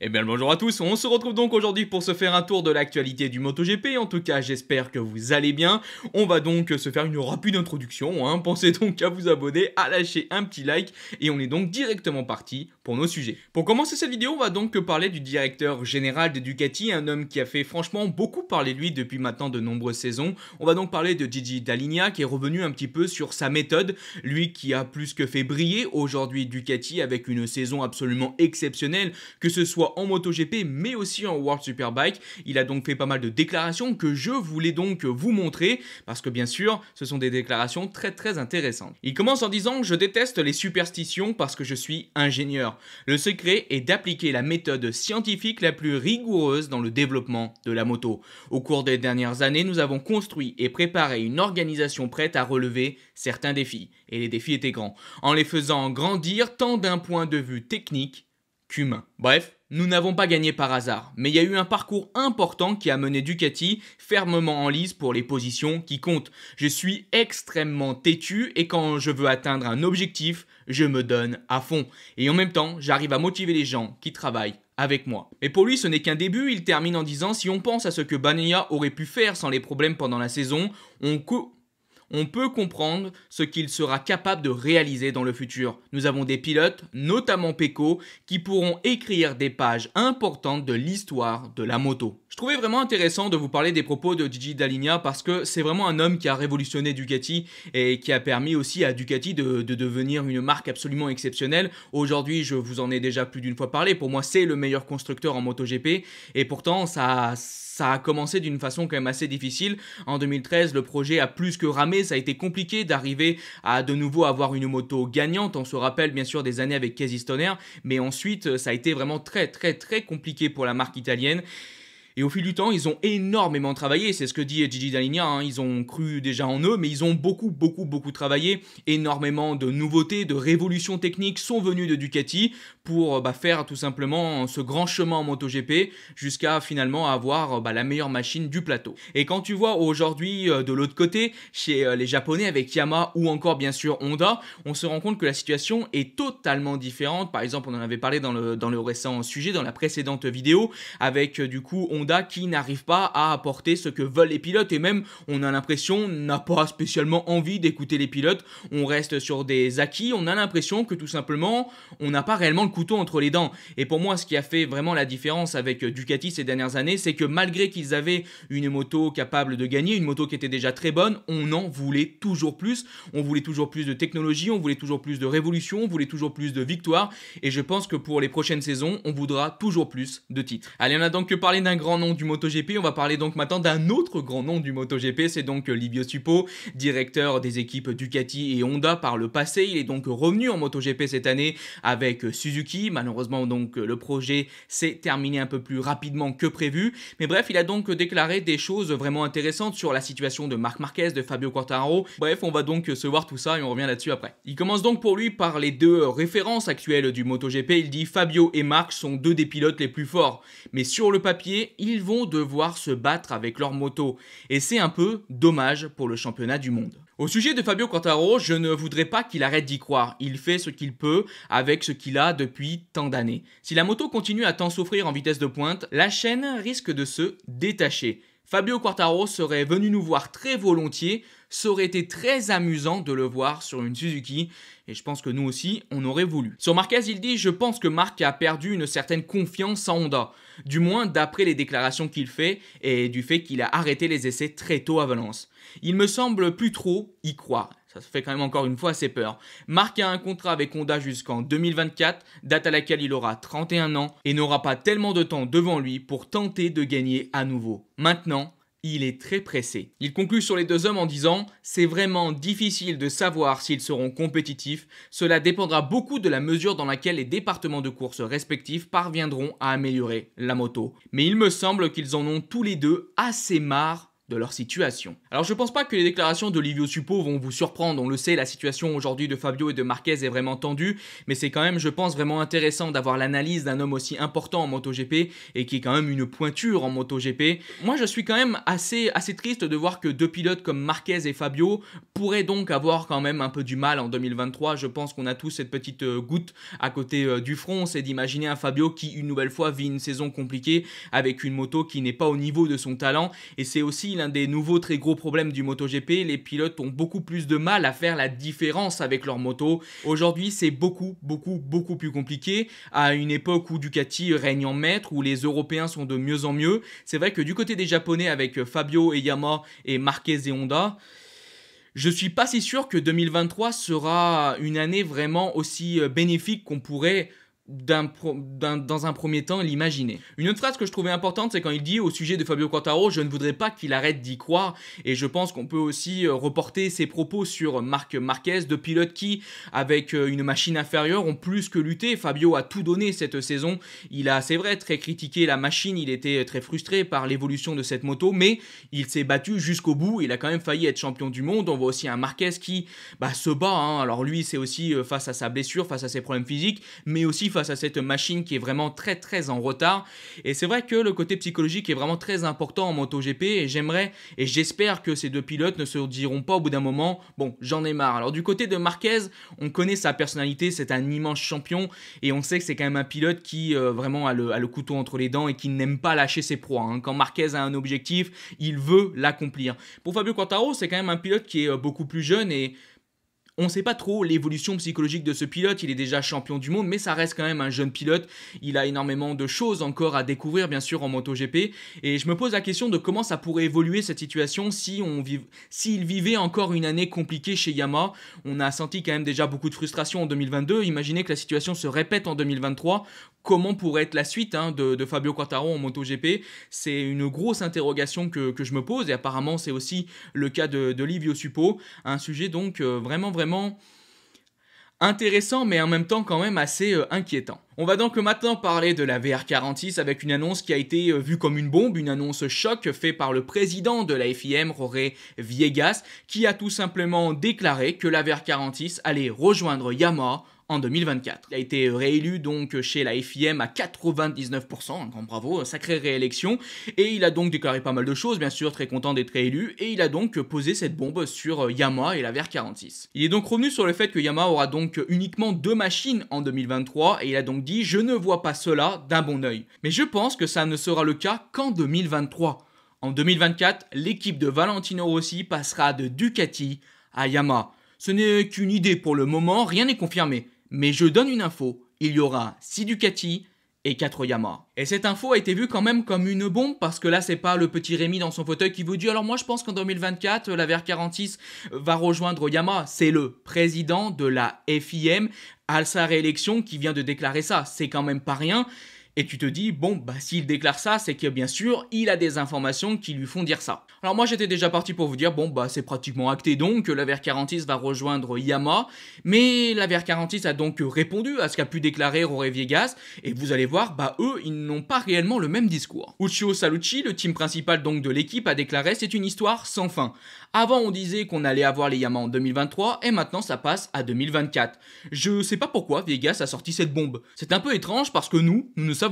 Eh bien bonjour à tous, on se retrouve donc aujourd'hui pour se faire un tour de l'actualité du MotoGP, en tout cas j'espère que vous allez bien, on va donc se faire une rapide introduction, hein. pensez donc à vous abonner, à lâcher un petit like, et on est donc directement parti pour nos sujets. Pour commencer cette vidéo, on va donc parler du directeur général de Ducati, un homme qui a fait franchement beaucoup parler lui depuis maintenant de nombreuses saisons, on va donc parler de Gigi Dalinia qui est revenu un petit peu sur sa méthode, lui qui a plus que fait briller aujourd'hui Ducati avec une saison absolument exceptionnelle, que ce soit en MotoGP mais aussi en World Superbike. Il a donc fait pas mal de déclarations que je voulais donc vous montrer parce que bien sûr ce sont des déclarations très très intéressantes. Il commence en disant je déteste les superstitions parce que je suis ingénieur. Le secret est d'appliquer la méthode scientifique la plus rigoureuse dans le développement de la moto. Au cours des dernières années nous avons construit et préparé une organisation prête à relever certains défis et les défis étaient grands en les faisant grandir tant d'un point de vue technique qu'humain. Bref, nous n'avons pas gagné par hasard, mais il y a eu un parcours important qui a mené Ducati fermement en lice pour les positions qui comptent. Je suis extrêmement têtu et quand je veux atteindre un objectif, je me donne à fond. Et en même temps, j'arrive à motiver les gens qui travaillent avec moi. Mais pour lui, ce n'est qu'un début, il termine en disant si on pense à ce que Banea aurait pu faire sans les problèmes pendant la saison, on, co on peut comprendre ce qu'il sera capable de réaliser dans le futur. Nous avons des pilotes, notamment Pecco, qui pourront écrire des pages importantes de l'histoire de la moto. Je trouvais vraiment intéressant de vous parler des propos de Gigi Dalinia parce que c'est vraiment un homme qui a révolutionné Ducati et qui a permis aussi à Ducati de, de devenir une marque absolument exceptionnelle. Aujourd'hui, je vous en ai déjà plus d'une fois parlé, pour moi c'est le meilleur constructeur en MotoGP et pourtant ça... Ça a commencé d'une façon quand même assez difficile. En 2013, le projet a plus que ramé, ça a été compliqué d'arriver à de nouveau avoir une moto gagnante. On se rappelle bien sûr des années avec Casey Stoner, mais ensuite ça a été vraiment très très très compliqué pour la marque italienne. Et au fil du temps, ils ont énormément travaillé. C'est ce que dit Gigi Dalinia. Hein. Ils ont cru déjà en eux, mais ils ont beaucoup, beaucoup, beaucoup travaillé. Énormément de nouveautés, de révolutions techniques sont venues de Ducati pour bah, faire tout simplement ce grand chemin en MotoGP jusqu'à finalement avoir bah, la meilleure machine du plateau. Et quand tu vois aujourd'hui euh, de l'autre côté, chez euh, les Japonais avec Yamaha ou encore bien sûr Honda, on se rend compte que la situation est totalement différente. Par exemple, on en avait parlé dans le, dans le récent sujet, dans la précédente vidéo, avec euh, du coup Honda qui n'arrive pas à apporter ce que veulent les pilotes et même on a l'impression n'a pas spécialement envie d'écouter les pilotes. On reste sur des acquis, on a l'impression que tout simplement on n'a pas réellement le couteau entre les dents. Et pour moi, ce qui a fait vraiment la différence avec Ducati ces dernières années, c'est que malgré qu'ils avaient une moto capable de gagner, une moto qui était déjà très bonne, on en voulait toujours plus. On voulait toujours plus de technologie, on voulait toujours plus de révolution, on voulait toujours plus de victoire Et je pense que pour les prochaines saisons, on voudra toujours plus de titres. Allez, on a donc que parler d'un grand nom du MotoGP, on va parler donc maintenant d'un autre grand nom du MotoGP, c'est donc euh, Livio Suppo, directeur des équipes Ducati et Honda par le passé. Il est donc revenu en MotoGP cette année avec euh, Suzuki. Malheureusement donc euh, le projet s'est terminé un peu plus rapidement que prévu. Mais bref, il a donc déclaré des choses vraiment intéressantes sur la situation de Marc Marquez, de Fabio Quartararo. Bref, on va donc se voir tout ça et on revient là-dessus après. Il commence donc pour lui par les deux références actuelles du MotoGP. Il dit Fabio et Marc sont deux des pilotes les plus forts. Mais sur le papier, il ils vont devoir se battre avec leur moto, et c'est un peu dommage pour le championnat du monde. Au sujet de Fabio Cantaro, je ne voudrais pas qu'il arrête d'y croire. Il fait ce qu'il peut avec ce qu'il a depuis tant d'années. Si la moto continue à tant souffrir en vitesse de pointe, la chaîne risque de se détacher. Fabio Quartaro serait venu nous voir très volontiers, ça aurait été très amusant de le voir sur une Suzuki, et je pense que nous aussi, on aurait voulu. Sur Marquez, il dit « Je pense que Marc a perdu une certaine confiance en Honda, du moins d'après les déclarations qu'il fait et du fait qu'il a arrêté les essais très tôt à Valence. Il me semble plus trop y croire. Ça fait quand même encore une fois assez peur. Marc a un contrat avec Honda jusqu'en 2024, date à laquelle il aura 31 ans et n'aura pas tellement de temps devant lui pour tenter de gagner à nouveau. Maintenant, il est très pressé. Il conclut sur les deux hommes en disant C'est vraiment difficile de savoir s'ils seront compétitifs. Cela dépendra beaucoup de la mesure dans laquelle les départements de course respectifs parviendront à améliorer la moto. Mais il me semble qu'ils en ont tous les deux assez marre de leur situation. Alors je pense pas que les déclarations d'Olivio Suppo vont vous surprendre, on le sait, la situation aujourd'hui de Fabio et de Marquez est vraiment tendue, mais c'est quand même, je pense, vraiment intéressant d'avoir l'analyse d'un homme aussi important en MotoGP et qui est quand même une pointure en MotoGP. Moi je suis quand même assez, assez triste de voir que deux pilotes comme Marquez et Fabio pourraient donc avoir quand même un peu du mal en 2023, je pense qu'on a tous cette petite euh, goutte à côté euh, du front, c'est d'imaginer un Fabio qui une nouvelle fois vit une saison compliquée avec une moto qui n'est pas au niveau de son talent et c'est aussi un des nouveaux très gros problèmes du MotoGP, les pilotes ont beaucoup plus de mal à faire la différence avec leur moto. Aujourd'hui, c'est beaucoup, beaucoup, beaucoup plus compliqué. À une époque où Ducati règne en maître, où les Européens sont de mieux en mieux, c'est vrai que du côté des Japonais, avec Fabio et et Marquez et Honda, je suis pas si sûr que 2023 sera une année vraiment aussi euh, bénéfique qu'on pourrait d'un dans un premier temps l'imaginer. Une autre phrase que je trouvais importante, c'est quand il dit au sujet de Fabio quantaro, je ne voudrais pas qu'il arrête d'y croire, et je pense qu'on peut aussi euh, reporter ses propos sur Marc Marquez, de pilote qui, avec euh, une machine inférieure, ont plus que lutté. Fabio a tout donné cette saison, il a, c'est vrai, très critiqué la machine, il était très frustré par l'évolution de cette moto, mais il s'est battu jusqu'au bout, il a quand même failli être champion du monde. On voit aussi un Marquez qui bah, se bat, hein. alors lui c'est aussi euh, face à sa blessure, face à ses problèmes physiques, mais aussi face à cette machine qui est vraiment très très en retard. Et c'est vrai que le côté psychologique est vraiment très important en MotoGP et j'aimerais et j'espère que ces deux pilotes ne se diront pas au bout d'un moment bon j'en ai marre. Alors du côté de Marquez, on connaît sa personnalité, c'est un immense champion et on sait que c'est quand même un pilote qui euh, vraiment a le, couteau entre les dents et qui n'aime pas lâcher ses proies. Hein. Quand Marquez a un objectif, il veut l'accomplir. Pour Fabio Quartaro, c'est quand même un pilote qui est euh, beaucoup plus jeune et on ne sait pas trop l'évolution psychologique de ce pilote, il est déjà champion du monde, mais ça reste quand même un jeune pilote, il a énormément de choses encore à découvrir bien sûr en MotoGP, et je me pose la question de comment ça pourrait évoluer cette situation si on s'il vivait encore une année compliquée chez Yamaha. On a senti quand même déjà beaucoup de frustration en 2022, imaginez que la situation se répète en 2023, comment pourrait être la suite hein, de, Fabio Quartaro en MotoGP C'est une grosse interrogation que, je me pose et apparemment c'est aussi le cas de, Livio Suppo. Un sujet donc euh, vraiment vraiment intéressant mais en même temps quand même assez euh, inquiétant. On va donc maintenant parler de la VR46 avec une annonce qui a été euh, vue comme une bombe, une annonce choc faite par le président de la FIM, Roré Viegas, qui a tout simplement déclaré que la VR46 allait rejoindre Yamaha en 2024. Il a été réélu donc chez la FIM à 99%, un grand bravo, euh, sacrée réélection, et il a donc déclaré pas mal de choses, bien sûr, très content d'être réélu, et il a donc posé cette bombe sur euh, Yamaha et la VR46. Il est donc revenu sur le fait que Yamaha aura donc uniquement deux machines en 2023, et il a donc dit « je ne vois pas cela d'un bon oeil ». Mais je pense que ça ne sera le cas qu'en 2023. En 2024, l'équipe de Valentino Rossi passera de Ducati à Yamaha. Ce n'est qu'une idée pour le moment, rien n'est confirmé. Mais je donne une info, il y aura 6 Ducati et 4 Yamaha. Et cette info a été vue quand même comme une bombe parce que là c'est pas le petit Rémi dans son fauteuil qui vous dit alors moi je pense qu'en 2024 la VR46 va rejoindre Yamaha, c'est le président de la FIM à sa réélection qui vient de déclarer ça, c'est quand même pas rien. Et tu te dis, bon, bah, s'il déclare ça, c'est que bien sûr, il a des informations qui lui font dire ça. Alors moi, j'étais déjà parti pour vous dire, bon, bah, c'est pratiquement acté donc, que la VR46 va rejoindre Yama, mais la VR46 a donc répondu à ce qu'a pu déclarer Rory Viegas, et vous allez voir, bah, eux, ils n'ont pas réellement le même discours. Uccio Salucci, le team principal donc de l'équipe, a déclaré, c'est une histoire sans fin. Avant, on disait qu'on allait avoir les Yamas en 2023, et maintenant, ça passe à 2024. Je sais pas pourquoi Viegas a sorti cette bombe. C'est un peu étrange parce que nous, nous ne sommes...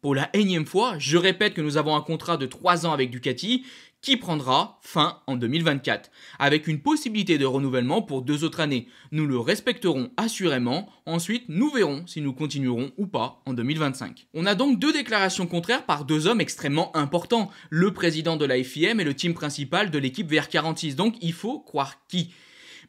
Pour la énième fois, je répète que nous avons un contrat de 3 ans avec Ducati qui prendra fin en 2024, avec une possibilité de renouvellement pour deux autres années. Nous le respecterons assurément, ensuite nous verrons si nous continuerons ou pas en 2025. On a donc deux déclarations contraires par deux hommes extrêmement importants, le président de la FIM et le team principal de l'équipe VR46, donc il faut croire qui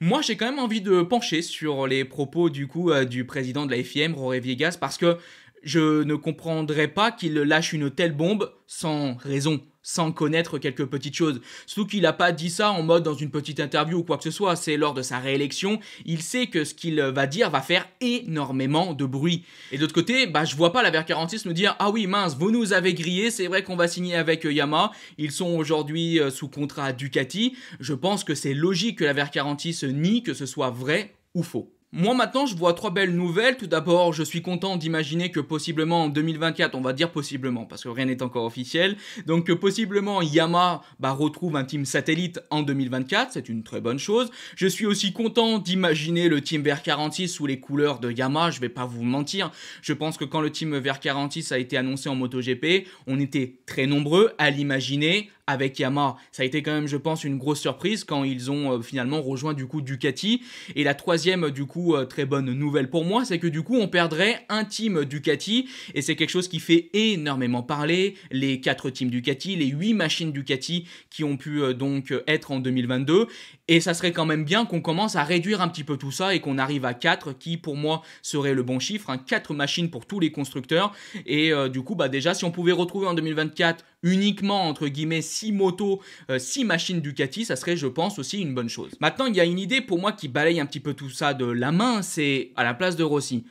moi, j'ai quand même envie de pencher sur les propos du coup euh, du président de la FIM, Roré Viegas, parce que je ne comprendrais pas qu'il lâche une telle bombe sans raison, sans connaître quelques petites choses. Surtout qu'il n'a pas dit ça en mode dans une petite interview ou quoi que ce soit. C'est lors de sa réélection. Il sait que ce qu'il va dire va faire énormément de bruit. Et d'autre côté, bah, je vois pas la VR46 nous dire Ah oui, mince, vous nous avez grillé, c'est vrai qu'on va signer avec euh, Yamaha. Ils sont aujourd'hui euh, sous contrat Ducati. Je pense que c'est logique que la VR46 nie que ce soit vrai ou faux. Moi maintenant, je vois trois belles nouvelles. Tout d'abord, je suis content d'imaginer que possiblement en 2024, on va dire possiblement parce que rien n'est encore officiel, donc que possiblement Yamaha bah, retrouve un team satellite en 2024, c'est une très bonne chose. Je suis aussi content d'imaginer le team VR46 sous les couleurs de Yamaha, je vais pas vous mentir. Je pense que quand le team VR46 a été annoncé en MotoGP, on était très nombreux à l'imaginer avec Yamaha. Ça a été quand même, je pense, une grosse surprise quand ils ont euh, finalement rejoint du coup Ducati. Et la troisième du coup euh, très bonne nouvelle pour moi, c'est que du coup, on perdrait un team Ducati, et c'est quelque chose qui fait énormément parler, les quatre teams Ducati, les huit machines Ducati qui ont pu euh, donc euh, être en 2022, et ça serait quand même bien qu'on commence à réduire un petit peu tout ça et qu'on arrive à quatre qui pour moi serait le bon chiffre, hein. quatre 4 machines pour tous les constructeurs, et du coup, bah déjà, si on pouvait retrouver en 2024 uniquement entre guillemets 6 motos, 6 euh, machines Ducati, ça serait je pense aussi une bonne chose. Maintenant, il y a une idée pour moi qui balaye un petit peu tout ça de la main, c'est à la place de Rossi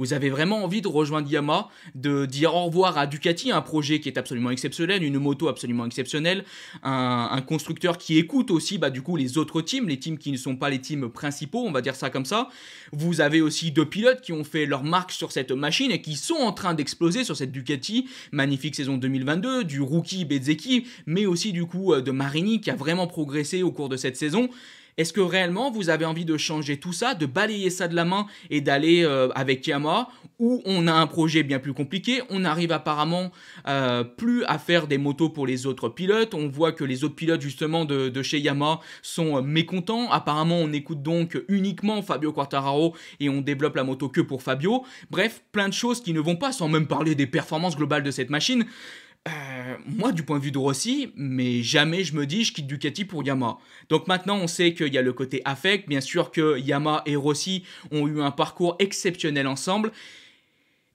vous avez vraiment envie de rejoindre Yamaha, de dire au revoir à Ducati, un projet qui est absolument exceptionnel, une moto absolument exceptionnelle, un, constructeur qui écoute aussi bah, du coup les autres teams, les teams qui ne sont pas les teams principaux, on va dire ça comme ça. Vous avez aussi deux pilotes qui ont fait leur marque sur cette machine et qui sont en train d'exploser sur cette Ducati, magnifique saison 2022, du rookie Bezeki, mais aussi du coup euh, de Marini qui a vraiment progressé au cours de cette saison. Est-ce que réellement vous avez envie de changer tout ça, de balayer ça de la main et d'aller euh, avec Yamaha où on a un projet bien plus compliqué, on arrive apparemment euh, plus à faire des motos pour les autres pilotes, on voit que les autres pilotes justement de, chez Yamaha sont euh, mécontents, apparemment on écoute donc uniquement Fabio Quartararo et on développe la moto que pour Fabio, bref plein de choses qui ne vont pas sans même parler des performances globales de cette machine. Euh, moi, du point de vue de Rossi, mais jamais je me dis je quitte Ducati pour Yama ». Donc maintenant, on sait qu'il y a le côté affect. Bien sûr que Yama et Rossi ont eu un parcours exceptionnel ensemble.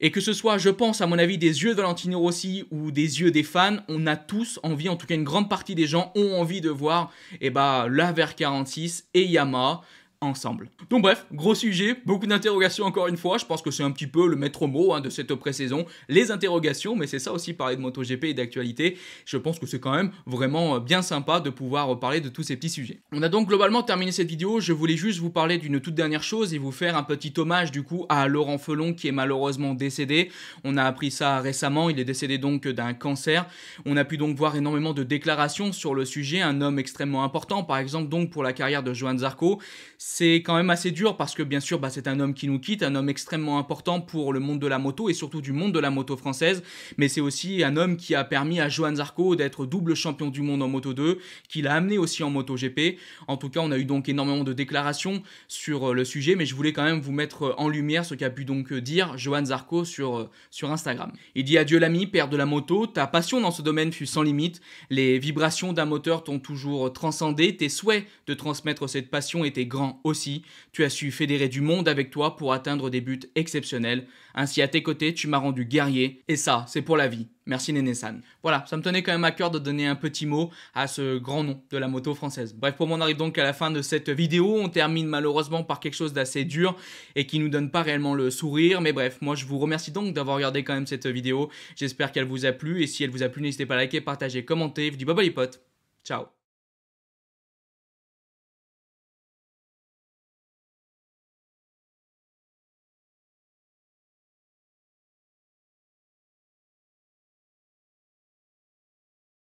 Et que ce soit, je pense, à mon avis, des yeux de Valentino Rossi ou des yeux des fans, on a tous envie, en tout cas une grande partie des gens ont envie de voir eh ben, la VR46 et Yama ensemble. Donc bref, gros sujet, beaucoup d'interrogations encore une fois, je pense que c'est un petit peu le maître mot hein, de cette pré-saison, les interrogations, mais c'est ça aussi parler de MotoGP et d'actualité, je pense que c'est quand même vraiment bien sympa de pouvoir parler de tous ces petits sujets. On a donc globalement terminé cette vidéo, je voulais juste vous parler d'une toute dernière chose et vous faire un petit hommage du coup à Laurent Felon qui est malheureusement décédé, on a appris ça récemment, il est décédé donc d'un cancer, on a pu donc voir énormément de déclarations sur le sujet, un homme extrêmement important par exemple donc pour la carrière de Joan Zarco, c'est quand même assez dur parce que bien sûr bah, c'est un homme qui nous quitte, un homme extrêmement important pour le monde de la moto et surtout du monde de la moto française, mais c'est aussi un homme qui a permis à Johan Zarco d'être double champion du monde en Moto 2, qui l'a amené aussi en Moto GP. En tout cas, on a eu donc énormément de déclarations sur euh, le sujet, mais je voulais quand même vous mettre euh, en lumière ce qu'a pu donc euh, dire Johan Zarco sur, sur Instagram. Il dit adieu l'ami, père de la moto, ta passion dans ce domaine fut sans limite, les vibrations d'un moteur t'ont toujours transcendé, tes souhaits de transmettre cette passion étaient grands aussi, tu as su fédérer du monde avec toi pour atteindre des buts exceptionnels. Ainsi, à tes côtés, tu m'as rendu guerrier, et ça, c'est pour la vie. Merci Nenesan. Voilà, ça me tenait quand même à cœur de donner un petit mot à ce grand nom de la moto française. Bref, pour moi, on arrive donc à la fin de cette vidéo. On termine malheureusement par quelque chose d'assez dur et qui nous donne pas réellement le sourire. Mais bref, moi, je vous remercie donc d'avoir regardé quand même cette vidéo. J'espère qu'elle vous a plu. Et si elle vous a plu, n'hésitez pas à liker, partager, commenter. Je vous dis bye bye les potes. Ciao.